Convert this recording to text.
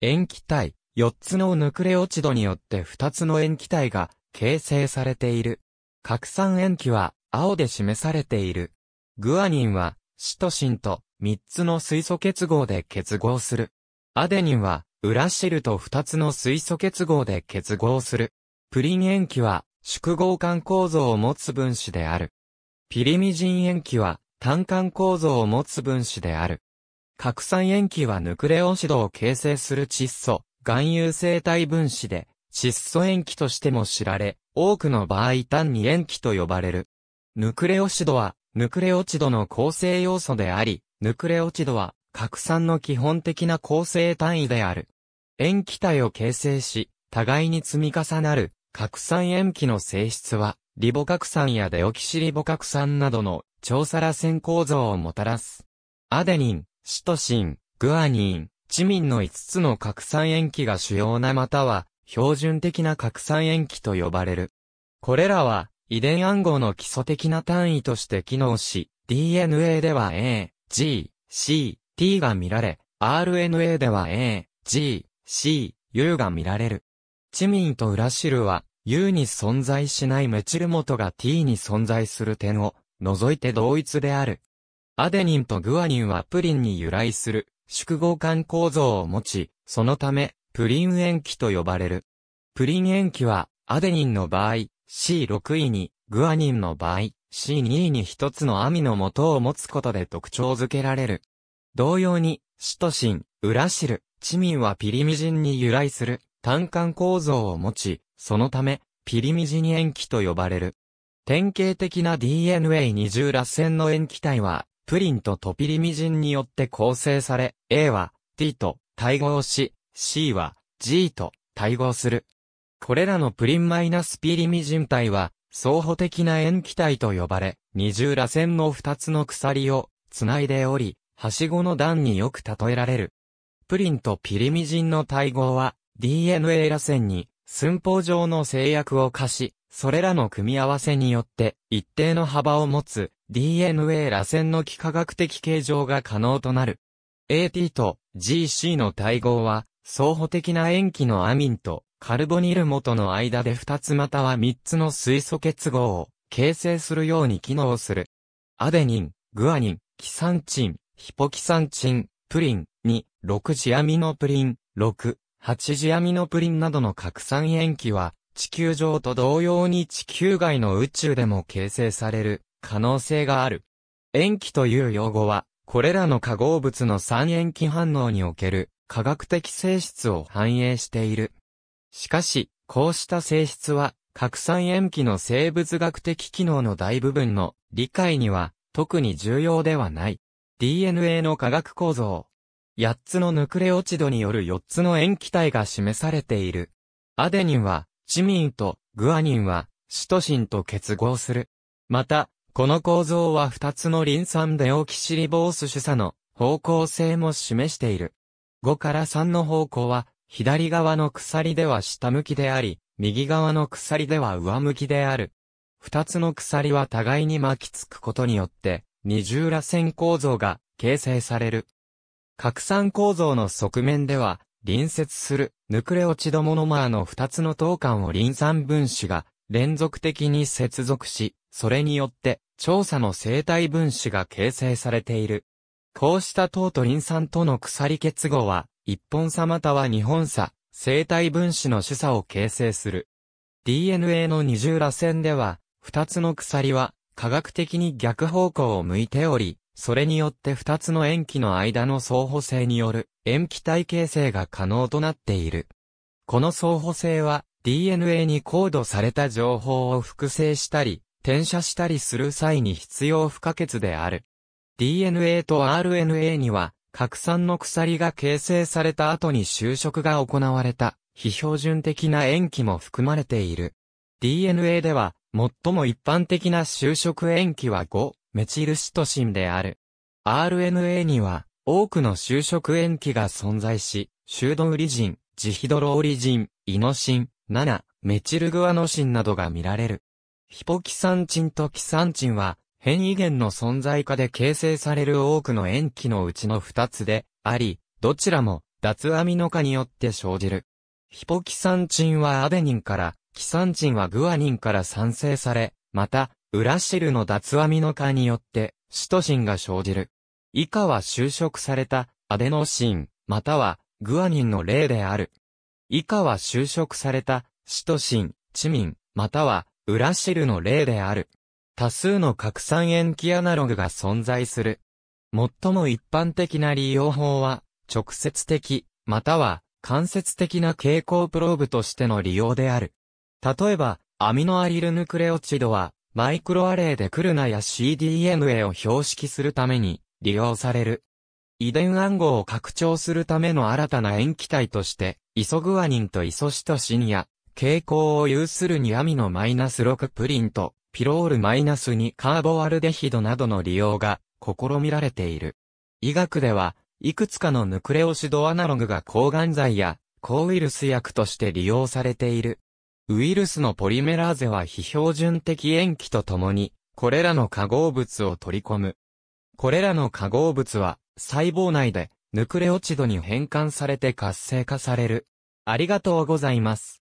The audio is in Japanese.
塩基体、4つのヌクレオチドによって2つの塩基体が形成されている。核酸塩基は青で示されている。グアニンはシトシンと3つの水素結合で結合する。アデニンはウラシルと2つの水素結合で結合する。プリン塩基は縮合管構造を持つ分子である。ピリミジン塩基は単管構造を持つ分子である。核酸塩基はヌクレオシドを形成する窒素、含有生体分子で、窒素塩基としても知られ、多くの場合単に塩基と呼ばれる。ヌクレオシドは、ヌクレオチドの構成要素であり、ヌクレオチドは、核酸の基本的な構成単位である。塩基体を形成し、互いに積み重なる、核酸塩基の性質は、リボ核酸やデオキシリボ核酸などの、超サラ線構造をもたらす。アデニン、シトシン、グアニン、チミンの5つの核酸塩基が主要なまたは、標準的な核酸塩基と呼ばれる。これらは、遺伝暗号の基礎的な単位として機能し、DNA では A、G、C、T が見られ、RNA では A、G、C、U が見られる。チミンとウラシルは、U に存在しないメチル元が T に存在する点を、除いて同一である。アデニンとグアニンはプリンに由来する宿合間構造を持ち、そのため、プリン塩基と呼ばれる。プリン塩基は、アデニンの場合、C6 位に、グアニンの場合、C2 位に一つのアミの元を持つことで特徴づけられる。同様に、シトシン、ウラシル、チミンはピリミジンに由来する単管構造を持ち、そのため、ピリミジン塩基と呼ばれる。典型的な d n a 二重螺旋の塩基体は、プリンとトピリミジンによって構成され、A は T と対合し、C は G と対合する。これらのプリンマイナスピリミジン体は、相補的な塩基体と呼ばれ、二重螺旋の二つの鎖を繋いでおり、はしごの段によく例えられる。プリンとピリミジンの対合は、DNA 螺旋に寸法上の制約を課し、それらの組み合わせによって一定の幅を持つ DNA 螺旋の幾何学的形状が可能となる。AT と GC の対合は、相補的な塩基のアミンとカルボニル元の間で2つまたは3つの水素結合を形成するように機能する。アデニン、グアニン、キサンチン、ヒポキサンチン、プリン、2、6ジアミノプリン、6、8ジアミノプリンなどの拡散塩基は、地球上と同様に地球外の宇宙でも形成される。可能性がある。塩基という用語は、これらの化合物の三塩基反応における化学的性質を反映している。しかし、こうした性質は、核酸塩基の生物学的機能の大部分の理解には特に重要ではない。DNA の化学構造。8つのヌクレオチドによる4つの塩基体が示されている。アデニンは、チミンとグアニンは、シトシンと結合する。また、この構造は2つのリン酸デオキシリボース主査の方向性も示している。5から3の方向は、左側の鎖では下向きであり、右側の鎖では上向きである。2つの鎖は互いに巻きつくことによって、二重螺旋構造が形成される。拡散構造の側面では、隣接するヌクレオチドモノマーの2つの等間をリン酸分子が連続的に接続し、それによって、調査の生体分子が形成されている。こうした糖とリン酸との鎖結合は、一本差または二本差、生体分子の主差を形成する。DNA の二重螺旋では、二つの鎖は、科学的に逆方向を向いており、それによって二つの塩基の間の相補性による塩基体形成が可能となっている。この相補性は DNA にコードされた情報を複製したり、転写したりする際に必要不可欠である。DNA と RNA には、核酸の鎖が形成された後に就職が行われた、非標準的な塩基も含まれている。DNA では、最も一般的な就職塩基は5、メチルシトシンである。RNA には、多くの就職塩基が存在し、シュードウリジン、ジヒドロオリジン、イノシン、7、メチルグアノシンなどが見られる。ヒポキサンチンとキサンチンは、変異源の存在化で形成される多くの塩基のうちの二つであり、どちらも脱アミノ化によって生じる。ヒポキサンチンはアデニンから、キサンチンはグアニンから産生され、また、ウラシルの脱アミノ化によって、シトシンが生じる。以下は就職されたアデノシン、またはグアニンの例である。以下は就職されたシトシン、チミン、またはウラシルの例である。多数の拡散塩基アナログが存在する。最も一般的な利用法は、直接的、または間接的な蛍光プローブとしての利用である。例えば、アミノアリルヌクレオチドは、マイクロアレイでクルナや CDNA を標識するために利用される。遺伝暗号を拡張するための新たな塩基体として、イソグアニンとイソシトシンや傾向を有するにアミノ -6 プリント、ピロールマイナス -2 カーボアルデヒドなどの利用が試みられている。医学では、いくつかのヌクレオシドアナログが抗がん剤や抗ウイルス薬として利用されている。ウイルスのポリメラーゼは非標準的塩基とともに、これらの化合物を取り込む。これらの化合物は、細胞内で、ヌクレオチドに変換されて活性化される。ありがとうございます。